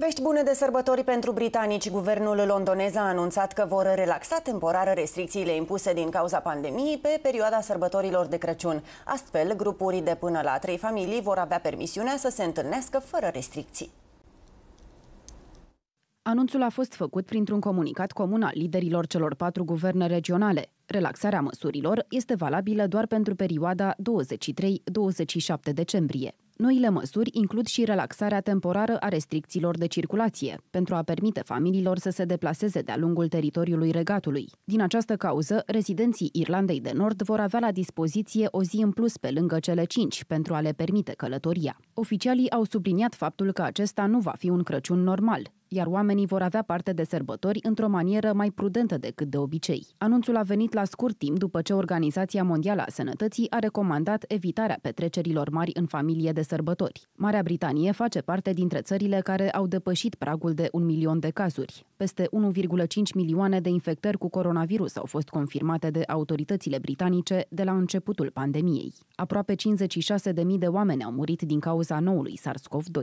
Vești bune de sărbători pentru britanici. Guvernul londonez a anunțat că vor relaxa temporar restricțiile impuse din cauza pandemiei pe perioada sărbătorilor de Crăciun. Astfel, grupuri de până la trei familii vor avea permisiunea să se întâlnească fără restricții. Anunțul a fost făcut printr-un comunicat comun al liderilor celor patru guverne regionale. Relaxarea măsurilor este valabilă doar pentru perioada 23-27 decembrie. Noile măsuri includ și relaxarea temporară a restricțiilor de circulație, pentru a permite familiilor să se deplaseze de-a lungul teritoriului regatului. Din această cauză, rezidenții Irlandei de Nord vor avea la dispoziție o zi în plus pe lângă cele cinci, pentru a le permite călătoria. Oficialii au subliniat faptul că acesta nu va fi un Crăciun normal, iar oamenii vor avea parte de sărbători într-o manieră mai prudentă decât de obicei. Anunțul a venit la scurt timp după ce Organizația Mondială a Sănătății a recomandat evitarea petrecerilor mari în familie de sărbători. Marea Britanie face parte dintre țările care au depășit pragul de un milion de cazuri. Peste 1,5 milioane de infectări cu coronavirus au fost confirmate de autoritățile britanice de la începutul pandemiei. Aproape 56.000 de oameni au murit din cauza noului SARS-CoV-2.